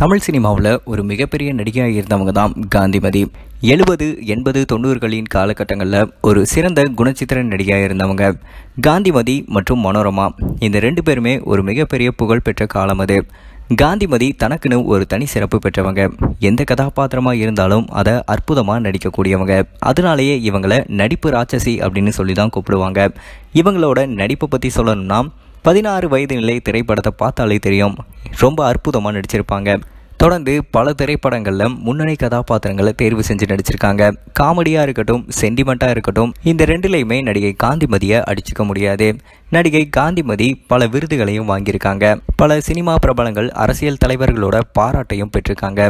தமிழ் சினிமாவில் ஒரு மிகப்பெரிய நடிகையாக இருந்தவங்க தான் காந்திமதி எழுபது எண்பது தொண்ணூறுகளின் காலகட்டங்களில் ஒரு சிறந்த குணச்சித்திர நடிகையாக இருந்தவங்க காந்திமதி மற்றும் மனோரமா இந்த ரெண்டு பேருமே ஒரு மிகப்பெரிய புகழ்பெற்ற காலம் அது காந்திமதி தனக்குன்னு ஒரு தனி சிறப்பு பெற்றவங்க எந்த கதாபாத்திரமாக இருந்தாலும் அதை அற்புதமாக நடிக்கக்கூடியவங்க அதனாலேயே இவங்களை நடிப்பு ராட்சசி அப்படின்னு சொல்லி தான் கூப்பிடுவாங்க இவங்களோட நடிப்பை பற்றி சொல்லணும்னா பதினாறு வயது நிலை திரைப்படத்தை பார்த்தாலே தெரியும் ரொம்ப அற்புதமாக நடிச்சிருப்பாங்க தொடர்ந்து பல திரைப்படங்களில் முன்னணி கதாபாத்திரங்களை தேர்வு செஞ்சு நடிச்சிருக்காங்க காமெடியாக இருக்கட்டும் சென்டிமெண்ட்டாக இருக்கட்டும் இந்த ரெண்டுலேயுமே நடிகை காந்திமதியை அடிச்சுக்க முடியாது நடிகை காந்திமதி பல விருதுகளையும் வாங்கியிருக்காங்க பல சினிமா பிரபலங்கள் அரசியல் தலைவர்களோட பாராட்டையும் பெற்றிருக்காங்க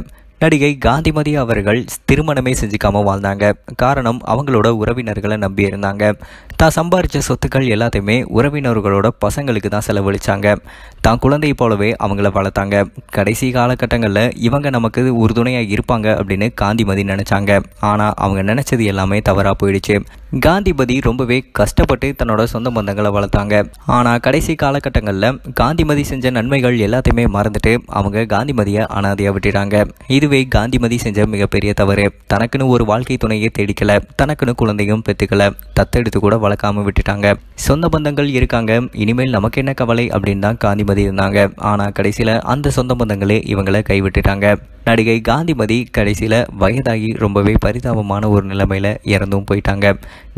நடிகை காந்திமதி அவர்கள் திருமணமே செஞ்சுக்காமல் வாழ்ந்தாங்க காரணம் அவங்களோட உறவினர்களை நம்பி இருந்தாங்க தான் சம்பாரித்த சொத்துக்கள் எல்லாத்தையுமே உறவினர்களோட பசங்களுக்கு தான் செலவழிச்சாங்க தான் குழந்தை போலவே அவங்கள வளர்த்தாங்க கடைசி காலகட்டங்களில் இவங்க நமக்கு உறுதுணையாக இருப்பாங்க அப்படின்னு காந்திமதி நினச்சாங்க ஆனால் அவங்க நினச்சது எல்லாமே தவறாக போயிடுச்சு காந்திபதி ரொம்பவே கஷ்டப்பட்டு தன்னோட சொந்த பந்தங்களை வளர்த்தாங்க ஆனால் கடைசி காலகட்டங்களில் காந்திமதி செஞ்ச நன்மைகள் எல்லாத்தையுமே மறந்துட்டு அவங்க காந்திமதியை அனாதையாக விட்டுட்டாங்க இதுவே காந்திமதி செஞ்ச மிகப்பெரிய தவறு தனக்குன்னு ஒரு வாழ்க்கை துணையை தேடிக்கல தனக்குன்னு குழந்தையும் பெற்றுக்கல தத்தெடுத்து கூட வளர்க்காம விட்டுட்டாங்க சொந்த பந்தங்கள் இருக்காங்க இனிமேல் நமக்கு என்ன கவலை அப்படின்னு தான் காந்திமதி இருந்தாங்க ஆனால் கடைசியில் அந்த சொந்த பந்தங்களே இவங்களை கைவிட்டுட்டாங்க நடிகை காந்திமதி கடைசியில் வயதாகி ரொம்பவே பரிதாபமான ஒரு நிலைமையில் இறந்தும் போயிட்டாங்க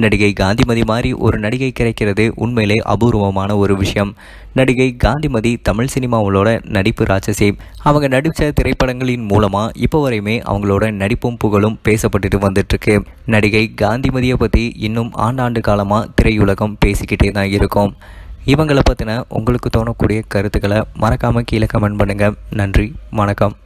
நடிகை காந்திமதி மாதிரி ஒரு நடிகை கிடைக்கிறது உண்மையிலே அபூர்வமான ஒரு விஷயம் நடிகை காந்திமதி தமிழ் சினிமாவோட நடிப்பு ராட்சசி அவங்க நடித்த திரைப்படங்களின் மூலமாக இப்போ வரையுமே அவங்களோட நடிப்பும் புகழும் பேசப்பட்டுட்டு வந்துட்டுருக்கு நடிகை காந்திமதியை பற்றி இன்னும் ஆண்டாண்டு காலமாக திரையுலகம் பேசிக்கிட்டே தான் இருக்கும் இவங்களை பற்றின உங்களுக்கு தோணக்கூடிய கருத்துக்களை மறக்காமல் கீழே கமெண்ட் பண்ணுங்கள் நன்றி வணக்கம்